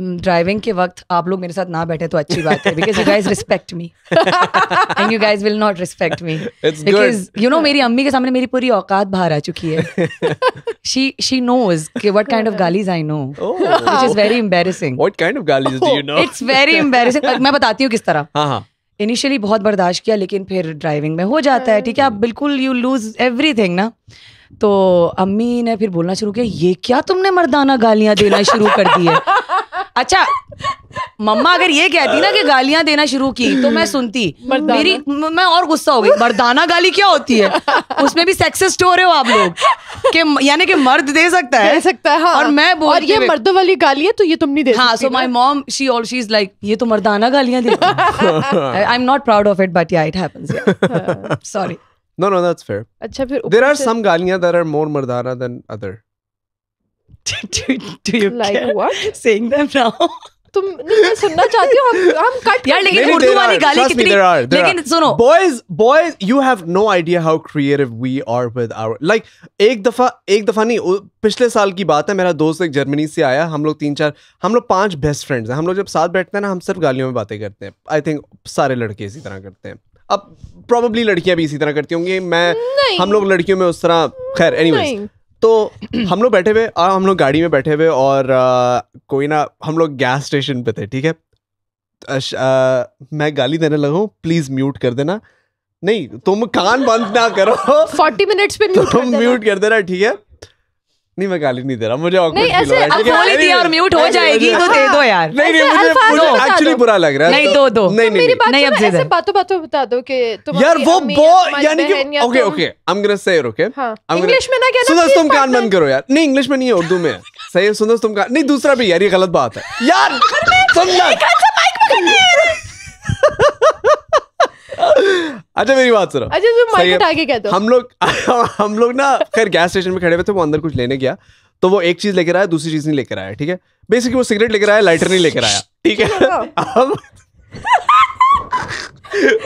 Driving hmm, के वक्त आप लोग मेरे साथ ना बैठे तो अच्छी बात है because you guys respect me and you guys will not respect me because you know मेरी अम्मी के सामने मेरी पूरी औकात बाहर आ चुकी है शी शी नोज कि व्हाट काइंड ऑफ गालीज I know which is very embarrassing what kind of गालीज do you know it's very embarrassing मैं बताती हूँ किस तरह इनिशियली हाँ, हाँ. बहुत बर्दाश्त किया लेकिन फिर ड्राइविंग में हो जाता है ठीक है आप hmm. बिल्कुल यू लूज एवरीथिंग ना तो अम्मी ने फिर बोलना शुरू किया ये क्या तुमने मर्दाना गालियां देना शुरू कर दी है अच्छा मम्मा अगर ये कहती ना कि गालियां देना शुरू की तो मैं सुनती मेरी मैं और गुस्सा हो गई मर्दाना गाली क्या होती है उसमें भी सेक्सिस्ट हो रहे हो आप लोग कि यानी कि मर्द दे सकता है दे सकता है हाँ। और मैं बोल और ये मर्दों वाली गाली है तो ये तुम नहीं दे हाँ so my mom she all she is like ये तो मर्दाना गालियां दे I am not proud of it but yeah it happens sorry no no that's fair अच्छा फिर देयर आर सम गालियां दैट आर मोर मर्दाना then other do, do, do you like care what? saying them now? तुम नहीं मैं सुनना चाहती हूँ हम हम कट यार लेकिन उर्दू वाली गाली कितनी there are, there लेकिन सुनो boys boys you have no idea how creative we are with our like एक दफा एक दफा नहीं पिछले साल की बात है मेरा दोस्त एक जर्मनी से आया हम लोग तीन चार हम लोग पांच बेस्ट फ्रेंड्स हैं हम लोग जब साथ बैठते हैं ना हम सिर्फ गालियों में बातें करते हैं आई थिंक सारे लड़के इसी तरह करते हैं अब प्रोबेबली लड़कियां भी इसी तरह करती होंगी मैं हम लोग लड़कियों में उस तरह खैर एनीवेज तो हम लोग बैठे हुए हम लोग गाड़ी में बैठे हुए और आ, कोई ना हम लोग गैस स्टेशन पे थे ठीक है आ, मैं गाली देने लगा हूँ प्लीज म्यूट कर देना नहीं तुम कान बंद ना करो फोर्टी मिनट्स पे म्यूट तुम म्यूट कर देना ठीक है नहीं मैं गाली नहीं दे रहा मुझे नहीं ऐसे अब बोली थी और म्यूट हो जाएगी तो दे हाँ। दो यार नहीं नहीं मुझे एक्चुअली बुरा लग रहा है नहीं तो दो दो नहीं तो नहीं नहीं अब ऐसे बातों बातों बता दो कि तुम यार वो बो यानी कि okay okay I am say okay English हाँ। में ना सुनो तुम कान बंद करो यार नहीं इंग्लिश में नहीं है उर्दू में सही है सुनो तुम कान नहीं दूसरा भी यार ये गलत बात है यार सुन अच्छा मेरी बात सुनो अच्छा तुम माइक उठा के कहते हो हम लोग हम लोग ना खैर गैस स्टेशन में खड़े हुए थे वो अंदर कुछ लेने गया तो वो एक चीज लेकर आया दूसरी चीज नहीं लेकर आया ठीक है बेसिकली वो सिगरेट लेकर आया लाइटर नहीं लेकर आया ठीक है अब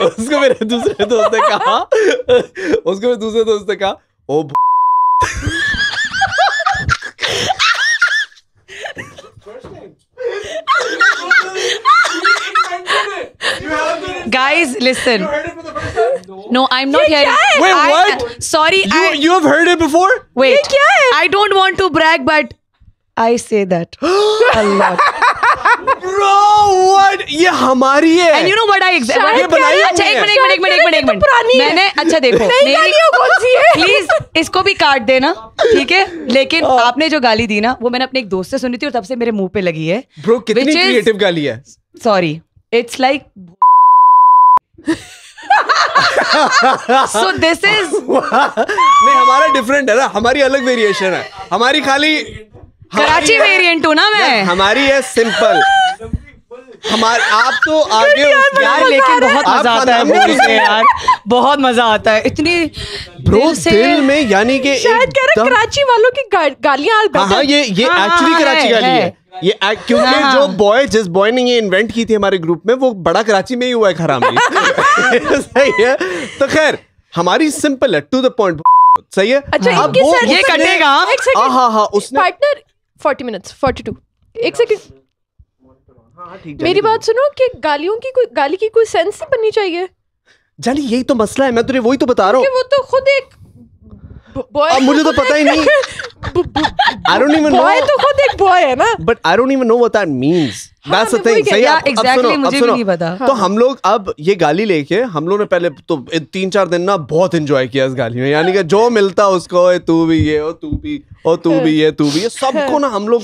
उसको मेरे दूसरे दोस्त ने कहा उसको मेरे दूसरे दोस्त ने कहा ओ Guys, listen. No, I'm not here. Wait, I- what? Sorry, I, You, have heard it before? wait. I don't want to brag, but I say that a lot. Bro, what? ये हमारी है And you know what I exactly? ये बनाई अच्छा हुई एक minute एक minute एक मिनट एक मिनट पुरानी है। मैंने अच्छा देखो नहीं मेरी- कौन सी है? प्लीज इसको भी काट देना ठीक है लेकिन हाँ। आपने जो गाली दी ना वो मैंने अपने एक दोस्त से सुनी थी और तब से मेरे मुंह पे लगी है Bro, कितनी क्रिएटिव गाली है sorry it's like so this is नहीं हमारा डिफरेंट है ना हमारी अलग वेरिएशन है हमारी खाली कराची वेरिएंट हूँ ना मैं हमारी है सिंपल हमारे आप तो आगे यार, लेकिन बहुत मजा आता है मूवी में यार बहुत मजा आता है इतनी ब्रो दिल, में यानी कि शायद कह रहा कराची वालों की गालियां हाँ, हाँ ये ये एक्चुअली हाँ, हाँ, कराची गाली है ये क्योंकि हाँ। जो बॉय हाँ। जिस बॉय ने ये इन्वेंट की थी हमारे ग्रुप में वो बड़ा कराची में ही हुआ है खराब सही है तो खैर हमारी सिंपल है टू द पॉइंट सही है अच्छा हाँ, वो, ये कटेगा हाँ हाँ हाँ उसने partner forty minutes forty two एक सेकंड हाँ, हाँ, मेरी बात सुनो कि गालियों की कोई गाली की कोई सेंस नहीं बननी चाहिए जाली यही तो मसला है मैं तुझे वही तो बता रहा हूँ वो तो खुद एक अब मुझे तो पता ही नहीं I don't even know boy तो खुद एक बॉय है ना but I don't even know what that means that's the thing सही आप एग्जैक्टली मुझे भी नहीं पता तो हाँ। हम लोग अब ये गाली लेके हम लोग ने पहले तो तीन चार दिन ना बहुत एंजॉय किया इस गाली में यानी कि जो मिलता उसको ए तू भी ये और तू भी और तू भी ये तू भी ये सबको ना हम लोग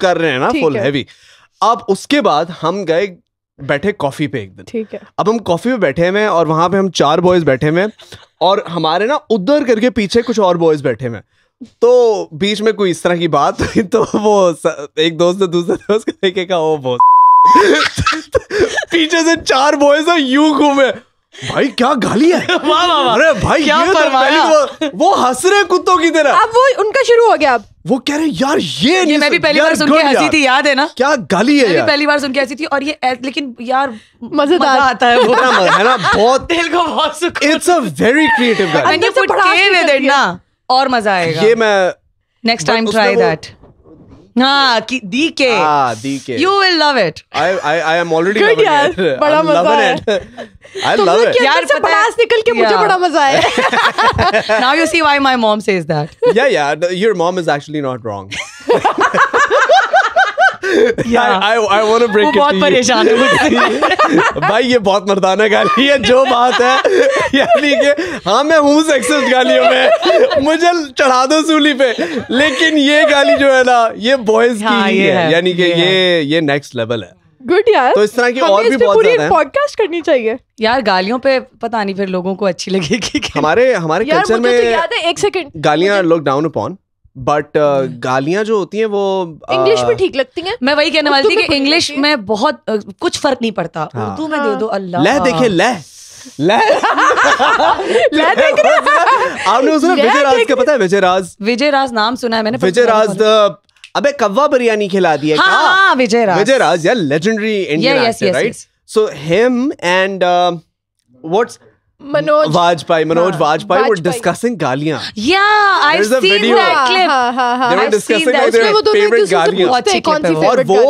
कर रहे हैं ना फुल हैवी अब उसके बाद हम गए बैठे कॉफी पे एक दिन ठीक है अब हम कॉफी पे बैठे हुए और वहां पे हम चार बॉयज बैठे हुए और हमारे ना उधर करके पीछे कुछ और बॉयज बैठे हुए तो बीच में कोई इस तरह की बात हुई तो वो एक दोस्त ने दूसरे दोस्त को लेके कहा वो बहुत पीछे से चार बॉयज यू घूमे भाई क्या गाली है वाह वाह अरे भाई क्या ये तो वो, वो हंस रहे कुत्तों की तरह अब वो उनका शुरू हो गया अब वो कह रहे यार ये नहीं ये मैं भी पहली बार सुन के हंसी थी याद है ना क्या गाली है मैं भी पहली बार सुन के हंसी थी और ये लेकिन यार मजेदार आता है वो ना मजा है ना बहुत दिल को बहुत सुकून इट्स अ वेरी क्रिएटिव गाना एंड यू पुट के विद इट ना और मजा आएगा ये मैं नेक्स्ट टाइम ट्राई दैट भाई ये बहुत मर्दाना गाली है जो बात है यानी कि हाँ मैं हूँ सक्सेस गालियों में मुझे चढ़ा दो सूली पे लेकिन ये गाली जो है ना ये बॉयज हाँ, की ही है यानी कि ये ये नेक्स्ट लेवल है गुड यार तो इस तरह की और भी बहुत ज्यादा पॉडकास्ट करनी चाहिए यार गालियों पे पता नहीं फिर लोगों को अच्छी लगेगी हमारे हमारे कल्चर तो में एक सेकंड गालियां लोग down upon but uh, hmm. गालियां जो होती हैं वो इंग्लिश uh, में ठीक लगती हैं मैं वही कहने वाली थी कि इंग्लिश में बहुत uh, कुछ फर्क नहीं पड़ता हाँ। उर्दू हाँ। में दे दो अल्लाह लह देखे लह आपने सुना विजय राज का पता है विजय राज विजय राज नाम सुना है मैंने विजय राज द अबे कव्वा बिरयानी खिला दिया हाँ, क्या हाँ, विजय राज विजय राज यार legendary Indian actor right so him and what's Manoj Vajpayee Manoj Vajpayee were discussing गालियां या आई सी दैट क्लिप हां हां हां they were discussing their favourite गालियां कौन सी और वो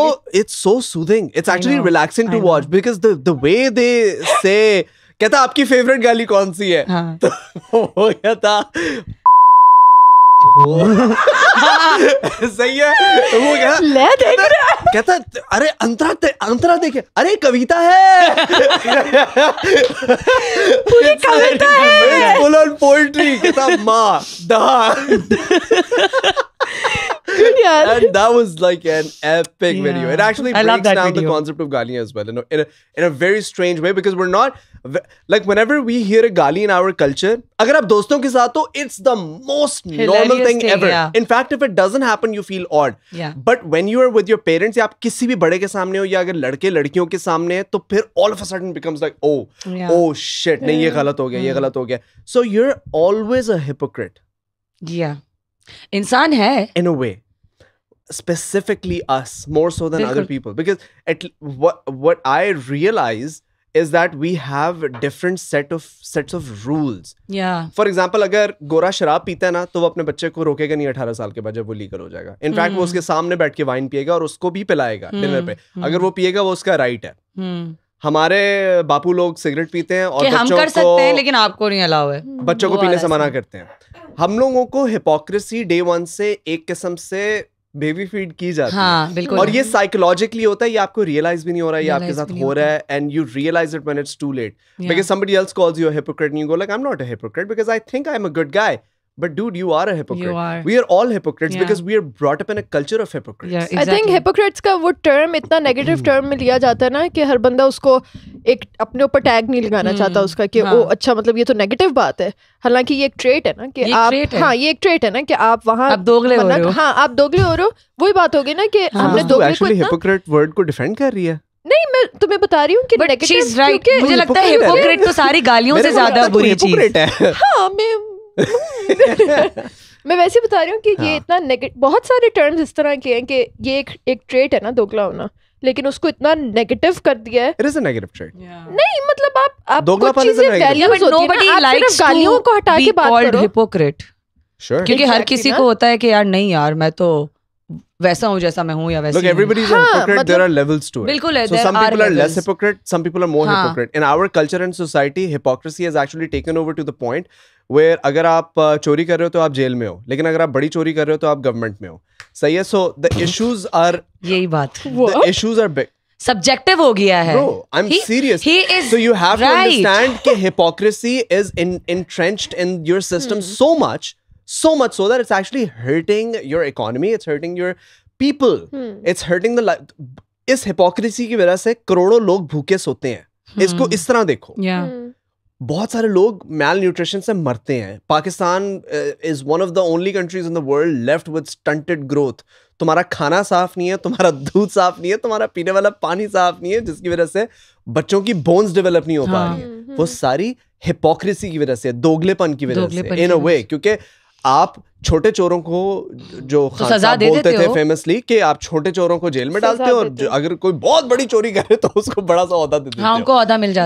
it's so soothing it's actually relaxing to watch because the way they say कहता आपकी फेवरेट गाली कौन सी है हाँ. तो वो कहता सही है वो कहता ले देख रहा कहता अरे अंतरा ते, अंतरा देखे अरे कविता है पूरी कविता है फुल ऑन कहता माँ दा yeah. And that was like an epic yeah. video. It actually I breaks down video. the concept of Gali as well in a, in a, in a very strange way because we're not like whenever we hear a Gali in our culture, agar aap doston ke saath ho, it's the most Hilarious normal thing, thing ever. Yeah. In fact, if it doesn't happen, you feel odd. Yeah. But when you are with your parents, या आप किसी भी बड़े के सामने हो या अगर लड़के लड़कियों के सामने है तो फिर all of a sudden becomes like oh oh shit नहीं ये गलत हो गया ये गलत हो गया so you are always a hypocrite या specifically us more so than other people because at what what i realize is that we have different set of sets of rules yeah for example agar gora sharab peeta na to wo apne bacche ko rokega nahi 18 saal ke baad jab wo legal ho jayega in fact wo uske samne baith ke wine piyega aur usko bhi pilayega dinner pe agar wo piyega wo uska right hai उसका हमारे बापू लोग cigarette पीते हैं और बच्चों हम कर सकते हैं लेकिन आपको नहीं अलाउ है बच्चों को पीने से मना करते हैं हम लोगों को हिपोक्रेसी डे वन से एक किस्म से बेबी फीड की जाती हाँ, है बिल्कुल और ये साइकोलॉजिकली होता है ये आपको रियलाइज भी नहीं हो रहा है ये आपके साथ हो रहा है and you realise it when it's too late because somebody else calls you a hypocrite and you go like I am not a hypocrite because I think I am a good guy But dude, you are a hypocrite. You are. We are all hypocrites yeah. because we are brought up in a culture of hypocrites. Yeah, exactly. I think hypocrites का वो term इतना negative term में लिया जाता है ना कि हर बंदा उसको एक अपने ऊपर tag नहीं लगाना चाहता उसका कि ओ अच्छा मतलब ये तो negative बात है हालांकि ये एक trait है ना कि आप हाँ ये एक trait है ना कि आप वहाँ आप दोगले हो रहे हो हाँ आप दोगले हो रहे हो वही बात होगी ना कि हमने दोगले को hypocrite word को defend कर रही है नहीं मैं तुम्हें बता रही हूँ कि right. मुझे लगता है हिपोक्रेट तो सारी गालियों से ज्यादा बुरी चीज है हाँ मैं मैं वैसे बता रही हूँ कि ये हाँ। इतना बहुत सारे टर्म्स इस तरह के हैं कि ये एक एक ट्रेट है ना दोगला होना लेकिन उसको इतना नेगेटिव कर दिया है इट नेगेटिव ट्रेट नहीं मतलब आप आप गालियों को हटा के बात करो क्योंकि हर किसी को होता है कि यार नहीं यार मैं तो वैसा हूँ जैसा मैं हूं या वैसे look everybody is are levels to बिल्कुल है some people are less hypocrite some people are more hypocrite in our culture and society hypocrisy has actually taken over to the point where अगर आप uh, चोरी कर रहे हो तो आप जेल में हो लेकिन अगर आप बड़ी चोरी कर रहे हो तो आप गवर्नमेंट में हो सही है सो द इश्यूज आर यही बात इश्यूज आर बिग सब्जेक्टिव हो गया है I am serious so you have to understand कि hypocrisy is in entrenched in your system so much so much so that it's actually hurting your economy it's hurting your people it's hurting the इस hypocrisy की वजह से करोड़ों लोग भूखे सोते हैं hmm. इसको इस तरह देखो yeah. hmm. बहुत सारे लोग मैल न्यूट्रिशन से मरते हैं Pakistan is one of the only countries in the world left with stunted growth तुम्हारा खाना साफ नहीं है तुम्हारा दूध साफ नहीं है तुम्हारा पीने वाला पानी साफ नहीं है जिसकी वजह से बच्चों की बोन्स डेवलप नहीं हो पा रही हाँ। वो सारी हिपोक्रेसी की वजह से दोगलेपन की वजह से इन अ वे क्योंकि आप छोटे चोरों को जो तो सजा दे बोलते थे फेमसली कि आप छोटे चोरों को जेल में डालते हो और अगर कोई बहुत बड़ी चोरी करे तो उसको बड़ा सा औहदा हाँ, देते हाँ, उनको मिल जाता